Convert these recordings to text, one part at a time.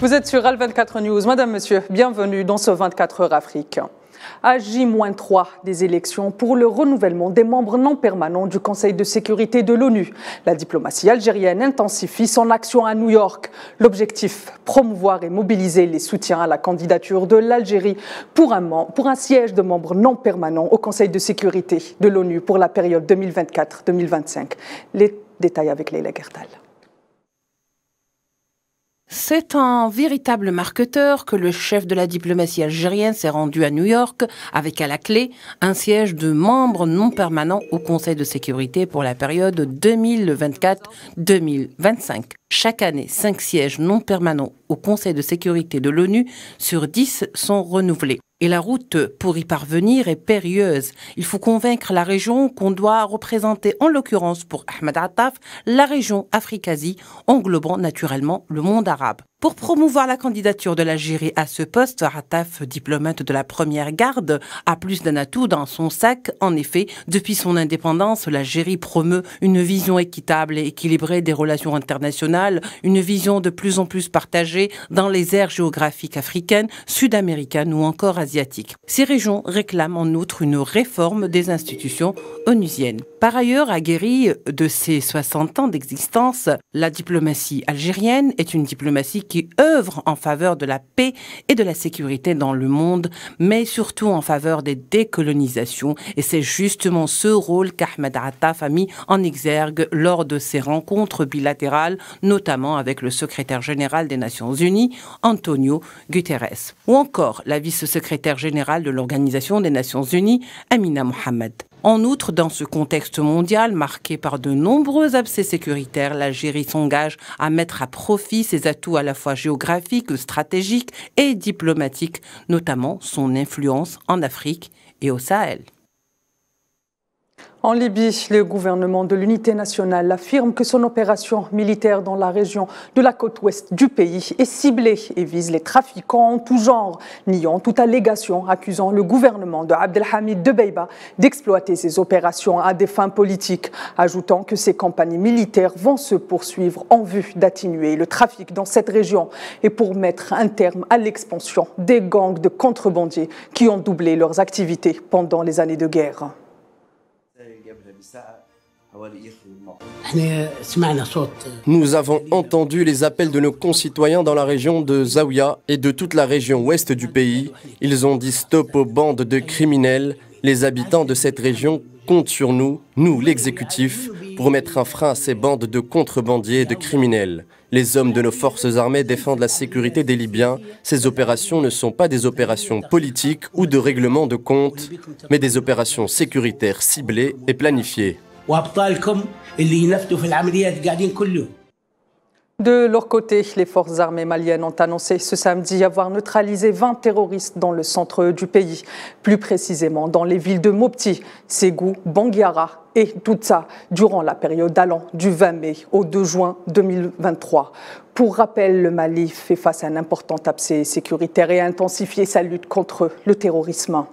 Vous êtes sur al 24 News. Madame, monsieur, bienvenue dans ce 24 heures Afrique. À J-3 des élections pour le renouvellement des membres non permanents du Conseil de sécurité de l'ONU, la diplomatie algérienne intensifie son action à New York. L'objectif, promouvoir et mobiliser les soutiens à la candidature de l'Algérie pour un, pour un siège de membres non permanents au Conseil de sécurité de l'ONU pour la période 2024-2025. Les détails avec Leila Gertal. C'est un véritable marketeur que le chef de la diplomatie algérienne s'est rendu à New York avec à la clé un siège de membre non permanent au Conseil de sécurité pour la période 2024-2025. Chaque année, cinq sièges non permanents au Conseil de sécurité de l'ONU sur dix sont renouvelés. Et la route pour y parvenir est périlleuse. Il faut convaincre la région qu'on doit représenter, en l'occurrence pour Ahmed Attaf, la région Afric-Asie, englobant naturellement le monde arabe. Pour promouvoir la candidature de l'Algérie à ce poste, Rataf, diplomate de la première garde, a plus d'un atout dans son sac. En effet, depuis son indépendance, l'Algérie promeut une vision équitable et équilibrée des relations internationales, une vision de plus en plus partagée dans les aires géographiques africaines, sud-américaines ou encore asiatiques. Ces régions réclament en outre une réforme des institutions onusiennes. Par ailleurs, aguerrie de ses 60 ans d'existence, la diplomatie algérienne est une diplomatie qui qui œuvrent en faveur de la paix et de la sécurité dans le monde, mais surtout en faveur des décolonisations. Et c'est justement ce rôle qu'Ahmed Attaf a mis en exergue lors de ses rencontres bilatérales, notamment avec le secrétaire général des Nations Unies, Antonio Guterres, ou encore la vice-secrétaire générale de l'Organisation des Nations Unies, Amina Mohamed. En outre, dans ce contexte mondial marqué par de nombreux abcès sécuritaires, l'Algérie s'engage à mettre à profit ses atouts à la fois géographiques, stratégiques et diplomatiques, notamment son influence en Afrique et au Sahel. En Libye, le gouvernement de l'unité nationale affirme que son opération militaire dans la région de la côte ouest du pays est ciblée et vise les trafiquants en tout genre, niant toute allégation accusant le gouvernement de Abdelhamid Beyba d'exploiter ses opérations à des fins politiques, ajoutant que ces campagnes militaires vont se poursuivre en vue d'atténuer le trafic dans cette région et pour mettre un terme à l'expansion des gangs de contrebandiers qui ont doublé leurs activités pendant les années de guerre. Nous avons entendu les appels de nos concitoyens dans la région de Zawiya et de toute la région ouest du pays. Ils ont dit stop aux bandes de criminels. Les habitants de cette région comptent sur nous, nous l'exécutif, pour mettre un frein à ces bandes de contrebandiers et de criminels. Les hommes de nos forces armées défendent la sécurité des Libyens. Ces opérations ne sont pas des opérations politiques ou de règlement de compte, mais des opérations sécuritaires ciblées et planifiées. De leur côté, les forces armées maliennes ont annoncé ce samedi avoir neutralisé 20 terroristes dans le centre du pays, plus précisément dans les villes de Mopti, Ségou, Banguiara et ça durant la période allant du 20 mai au 2 juin 2023. Pour rappel, le Mali fait face à un important abcès sécuritaire et a intensifié sa lutte contre le terrorisme.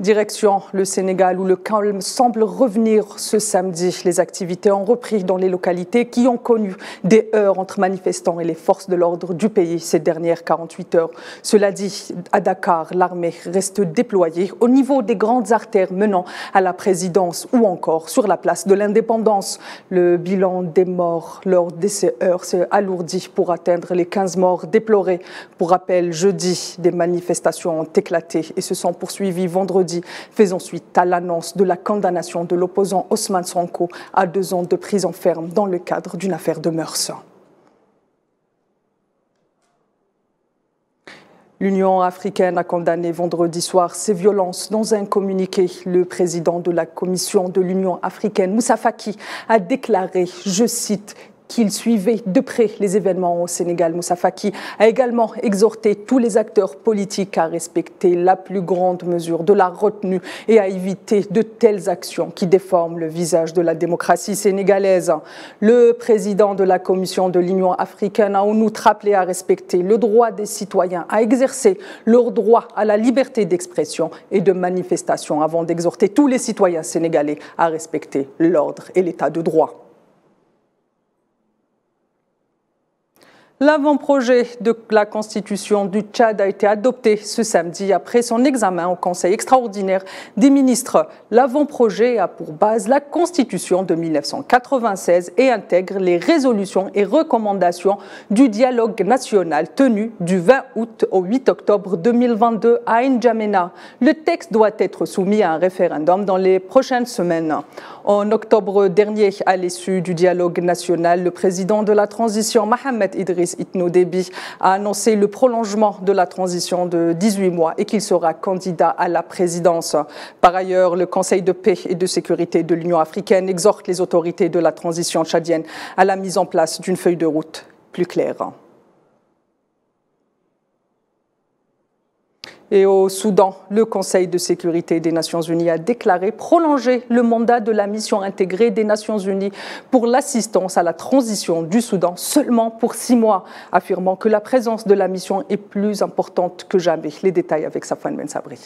Direction le Sénégal où le calme semble revenir ce samedi. Les activités ont repris dans les localités qui ont connu des heurts entre manifestants et les forces de l'ordre du pays ces dernières 48 heures. Cela dit, à Dakar, l'armée reste déployée au niveau des grandes artères menant à la présidence ou encore sur la place de l'indépendance. Le bilan des morts lors de ces heures s'est alourdi pour atteindre les 15 morts déplorés. Pour rappel, jeudi, des manifestations ont éclaté et se sont poursuivies vendredi Faisons faisant suite à l'annonce de la condamnation de l'opposant Osman Sanko à deux ans de prison ferme dans le cadre d'une affaire de mœurs. L'Union africaine a condamné vendredi soir ces violences dans un communiqué. Le président de la Commission de l'Union africaine, Moussa Faki, a déclaré, je cite, qu'il suivait de près les événements au Sénégal. Moussa Faki a également exhorté tous les acteurs politiques à respecter la plus grande mesure de la retenue et à éviter de telles actions qui déforment le visage de la démocratie sénégalaise. Le président de la Commission de l'Union africaine a en outre appelé à respecter le droit des citoyens à exercer leur droit à la liberté d'expression et de manifestation avant d'exhorter tous les citoyens sénégalais à respecter l'ordre et l'état de droit. L'avant-projet de la Constitution du Tchad a été adopté ce samedi après son examen au Conseil extraordinaire des ministres. L'avant-projet a pour base la Constitution de 1996 et intègre les résolutions et recommandations du dialogue national tenu du 20 août au 8 octobre 2022 à N'Djamena. Le texte doit être soumis à un référendum dans les prochaines semaines. En octobre dernier, à l'issue du dialogue national, le président de la transition, Mohamed Idriss itno a annoncé le prolongement de la transition de 18 mois et qu'il sera candidat à la présidence. Par ailleurs, le Conseil de paix et de sécurité de l'Union africaine exhorte les autorités de la transition tchadienne à la mise en place d'une feuille de route plus claire. Et au Soudan, le Conseil de sécurité des Nations Unies a déclaré prolonger le mandat de la mission intégrée des Nations Unies pour l'assistance à la transition du Soudan seulement pour six mois, affirmant que la présence de la mission est plus importante que jamais. Les détails avec Safwan Ben Sabri.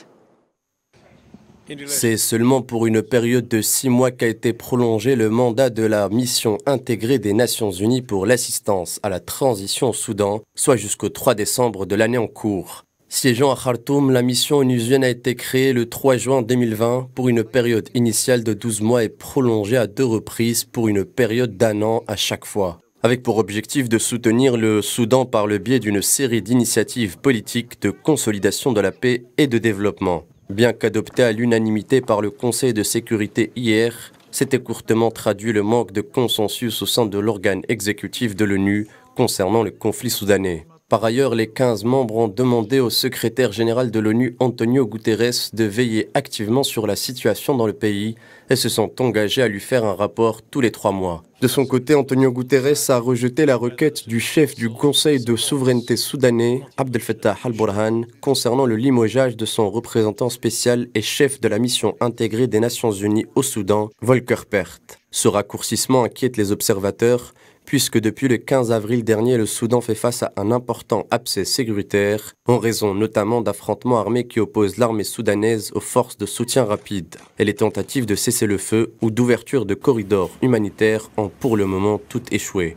C'est seulement pour une période de six mois qu'a été prolongé le mandat de la mission intégrée des Nations Unies pour l'assistance à la transition au Soudan, soit jusqu'au 3 décembre de l'année en cours. Siégeant à Khartoum, la mission onusienne a été créée le 3 juin 2020 pour une période initiale de 12 mois et prolongée à deux reprises pour une période d'un an à chaque fois, avec pour objectif de soutenir le Soudan par le biais d'une série d'initiatives politiques de consolidation de la paix et de développement. Bien qu'adoptée à l'unanimité par le Conseil de sécurité hier, c'était courtement traduit le manque de consensus au sein de l'organe exécutif de l'ONU concernant le conflit soudanais. Par ailleurs, les 15 membres ont demandé au secrétaire général de l'ONU, Antonio Guterres, de veiller activement sur la situation dans le pays et se sont engagés à lui faire un rapport tous les trois mois. De son côté, Antonio Guterres a rejeté la requête du chef du Conseil de souveraineté soudanais, Abdel Fattah al-Burhan, concernant le limogeage de son représentant spécial et chef de la mission intégrée des Nations Unies au Soudan, Volker Perth. Ce raccourcissement inquiète les observateurs puisque depuis le 15 avril dernier, le Soudan fait face à un important abcès sécuritaire, en raison notamment d'affrontements armés qui opposent l'armée soudanaise aux forces de soutien rapide. Et les tentatives de cesser le feu ou d'ouverture de corridors humanitaires ont pour le moment tout échoué.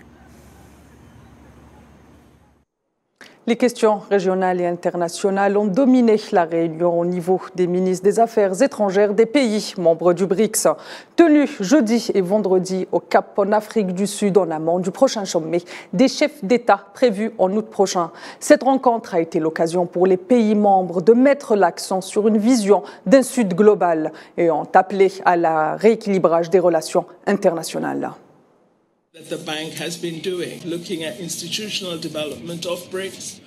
Les questions régionales et internationales ont dominé la réunion au niveau des ministres des Affaires étrangères des pays membres du BRICS, tenue jeudi et vendredi au Cap en Afrique du Sud en amont du prochain sommet des chefs d'État prévu en août prochain. Cette rencontre a été l'occasion pour les pays membres de mettre l'accent sur une vision d'un Sud global et ont appelé à la rééquilibrage des relations internationales.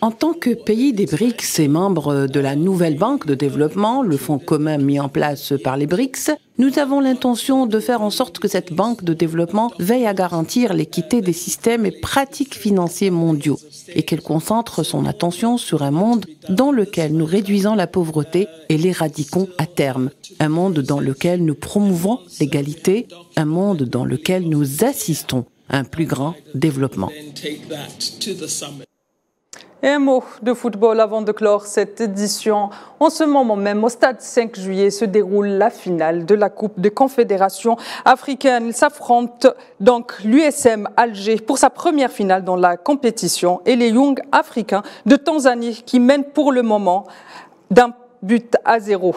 En tant que pays des BRICS et membre de la nouvelle banque de développement, le fonds commun mis en place par les BRICS, nous avons l'intention de faire en sorte que cette banque de développement veille à garantir l'équité des systèmes et pratiques financiers mondiaux et qu'elle concentre son attention sur un monde dans lequel nous réduisons la pauvreté et l'éradiquons à terme, un monde dans lequel nous promouvons l'égalité, un monde dans lequel nous assistons un plus grand développement. un mot de football avant de clore cette édition. En ce moment même, au stade 5 juillet, se déroule la finale de la Coupe des Confédérations africaines. Il s'affronte donc l'USM Alger pour sa première finale dans la compétition et les Young Africains de Tanzanie qui mènent pour le moment d'un but à zéro.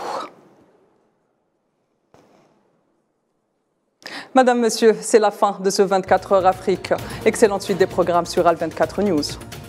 Madame, Monsieur, c'est la fin de ce 24 heures Afrique. Excellente suite des programmes sur Al24 News.